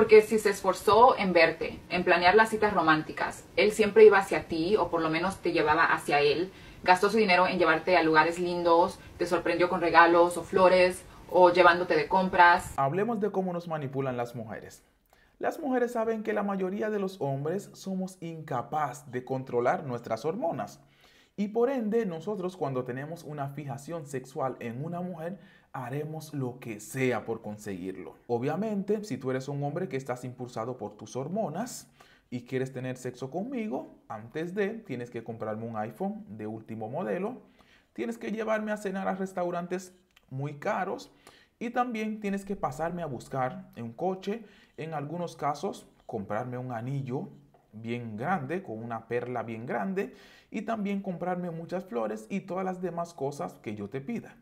Porque si se esforzó en verte, en planear las citas románticas, él siempre iba hacia ti o por lo menos te llevaba hacia él, gastó su dinero en llevarte a lugares lindos, te sorprendió con regalos o flores o llevándote de compras. Hablemos de cómo nos manipulan las mujeres. Las mujeres saben que la mayoría de los hombres somos incapaz de controlar nuestras hormonas. Y por ende, nosotros cuando tenemos una fijación sexual en una mujer, haremos lo que sea por conseguirlo. Obviamente, si tú eres un hombre que estás impulsado por tus hormonas, y quieres tener sexo conmigo, antes de tienes que comprarme un iPhone de último modelo, tienes que llevarme a cenar a restaurantes muy caros y también tienes que pasarme a buscar en un coche, en algunos casos comprarme un anillo bien grande, con una perla bien grande, y también comprarme muchas flores y todas las demás cosas que yo te pida.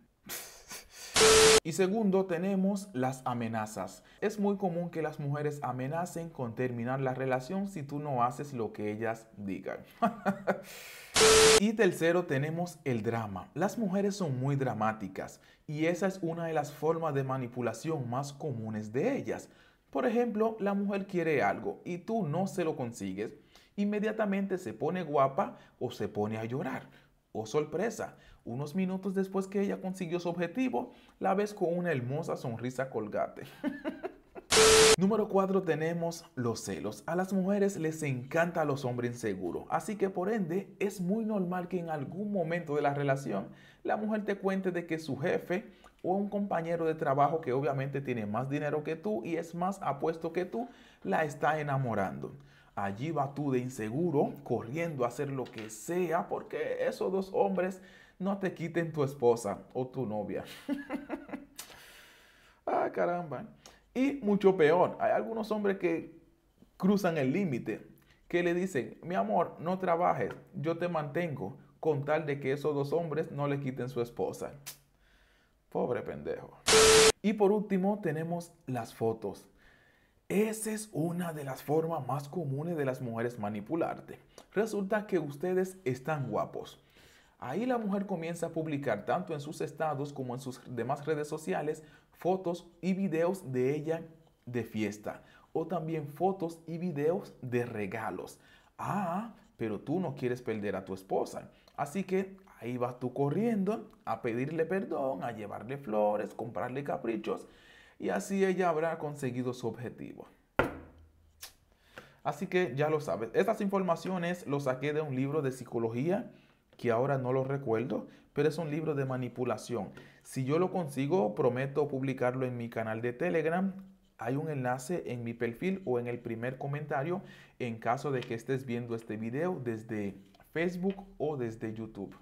Y segundo, tenemos las amenazas. Es muy común que las mujeres amenacen con terminar la relación si tú no haces lo que ellas digan. y tercero, tenemos el drama. Las mujeres son muy dramáticas y esa es una de las formas de manipulación más comunes de ellas. Por ejemplo, la mujer quiere algo y tú no se lo consigues, inmediatamente se pone guapa o se pone a llorar. O oh, sorpresa, unos minutos después que ella consiguió su objetivo, la ves con una hermosa sonrisa colgate. Número 4 tenemos los celos. A las mujeres les encanta a los hombres inseguros, así que por ende es muy normal que en algún momento de la relación la mujer te cuente de que su jefe o un compañero de trabajo que obviamente tiene más dinero que tú y es más apuesto que tú, la está enamorando. Allí va tú de inseguro, corriendo a hacer lo que sea, porque esos dos hombres no te quiten tu esposa o tu novia. ah, caramba. Y mucho peor, hay algunos hombres que cruzan el límite, que le dicen, mi amor, no trabajes, yo te mantengo, con tal de que esos dos hombres no le quiten su esposa. Pobre pendejo. Y por último tenemos las fotos. Esa es una de las formas más comunes de las mujeres manipularte. Resulta que ustedes están guapos. Ahí la mujer comienza a publicar tanto en sus estados como en sus demás redes sociales fotos y videos de ella de fiesta o también fotos y videos de regalos. Ah, pero tú no quieres perder a tu esposa. Así que ahí vas tú corriendo a pedirle perdón, a llevarle flores, comprarle caprichos y así ella habrá conseguido su objetivo. Así que ya lo sabes, estas informaciones lo saqué de un libro de psicología que ahora no lo recuerdo, pero es un libro de manipulación. Si yo lo consigo, prometo publicarlo en mi canal de Telegram. Hay un enlace en mi perfil o en el primer comentario en caso de que estés viendo este video desde Facebook o desde YouTube.